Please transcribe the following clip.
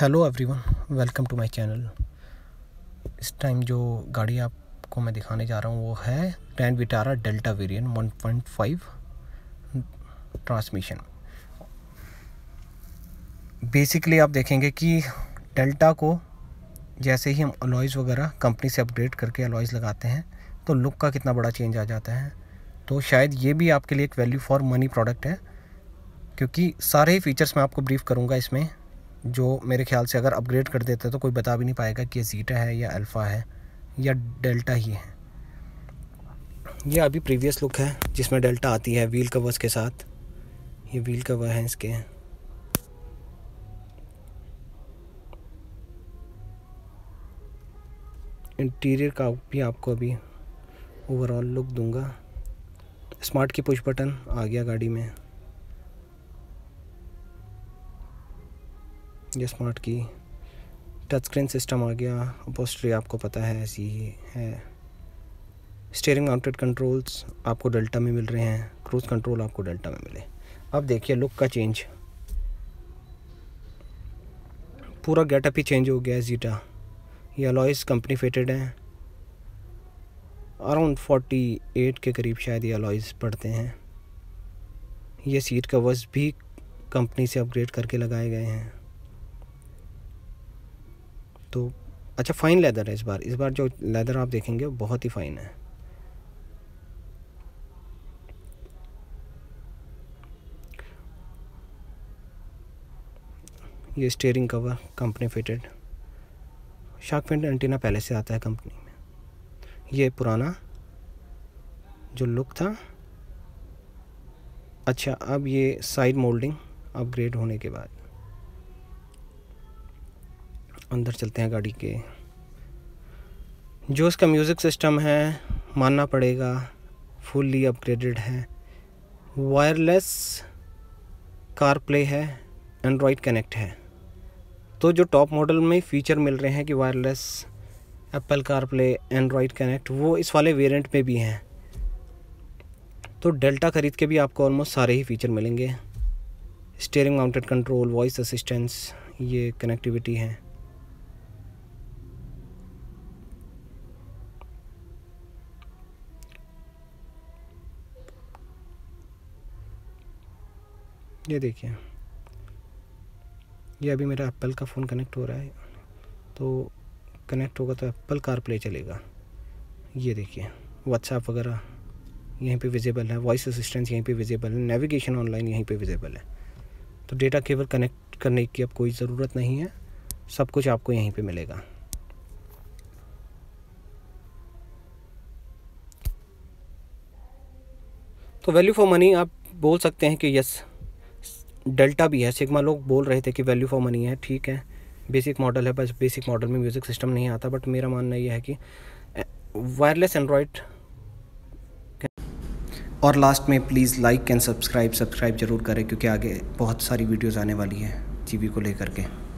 hello everyone welcome to my channel इस time जो गाड़ी आपको मैं दिखाने जा रहा हूँ वो है Grand Vitara Delta variant 1.5 transmission basically आप देखेंगे कि डेल्टा को जैसे ही हम अलॉयज़ वगैरह कंपनी से अपग्रेड करके अलॉयज़ लगाते हैं तो लुक का कितना बड़ा चेंज आ जाता है तो शायद ये भी आपके लिए एक वैल्यू फॉर मनी प्रोडक्ट है क्योंकि सारे ही फीचर्स मैं आपको ब्रीफ करूँगा इसमें जो मेरे ख्याल से अगर अपग्रेड कर देते तो कोई बता भी नहीं पाएगा कि ये जीटा है या अल्फ़ा है या डेल्टा ही है ये अभी प्रीवियस लुक है जिसमें डेल्टा आती है व्हील कवर्स के साथ ये व्हील कवर हैं इसके इंटीरियर का भी आपको अभी ओवरऑल लुक दूंगा स्मार्ट की पुश बटन आ गया गाड़ी में ये स्मार्ट की टच स्क्रीन सिस्टम आ गया अपोस्ट्री आपको पता है ऐसी ही है स्टेयरिंग माउंटेड कंट्रोल्स आपको डेल्टा में मिल रहे हैं क्रूज़ कंट्रोल आपको डेल्टा में मिले अब देखिए लुक का चेंज पूरा गेटअप ही चेंज हो गया है जीटा ये अलॉयस कंपनी फिटेड हैं अराउंड फोर्टी एट के करीब शायद ये अलॉयस पड़ते हैं ये सीट कवर्स भी कंपनी से अपग्रेड करके लगाए गए हैं तो अच्छा फ़ाइन लेदर है इस बार इस बार जो लेदर आप देखेंगे बहुत ही फ़ाइन है ये steering cover company fitted shark fin antenna पहले से आता है कंपनी में ये पुराना जो लुक था अच्छा अब ये साइड मोल्डिंग अपग्रेड होने के बाद अंदर चलते हैं गाड़ी के जो इसका म्यूज़िक सिस्टम है मानना पड़ेगा फुल्ली अपग्रेडेड है वायरलेस कार प्ले है एंड्रॉयड कनेक्ट है तो जो टॉप मॉडल में फ़ीचर मिल रहे हैं कि wireless Apple car play Android connect वो इस वाले वेरिएंट में भी हैं तो डेल्टा ख़रीद के भी आपको ऑलमोस्ट सारे ही फ़ीचर मिलेंगे steering mounted control voice assistance ये कनेक्टिविटी है ये देखिए ये अभी मेरा एप्पल का फ़ोन कनेक्ट हो रहा है तो कनेक्ट होगा तो एप्पल कार प्ले चलेगा ये देखिए व्हाट्सएप वगैरह यहीं पे विजिबल है वॉइस असिस्टेंस यहीं पे विजिबल है नेविगेशन ऑनलाइन यहीं पे विजिबल है तो डेटा केवल कनेक्ट करने की अब कोई ज़रूरत नहीं है सब कुछ आपको यहीं पे मिलेगा तो वैल्यू फॉर मनी आप बोल सकते हैं कि यस डेल्टा भी है सिग्मा लोग बोल रहे थे कि वैल्यू फॉर मनी है ठीक है बेसिक मॉडल है बस बेसिक मॉडल में म्यूज़िक सिस्टम नहीं आता बट मेरा मानना यह है कि वायरलेस एंड्रॉयड और लास्ट में please like and subscribe subscribe ज़रूर करें क्योंकि आगे बहुत सारी वीडियोज़ आने वाली हैं टीवी को लेकर के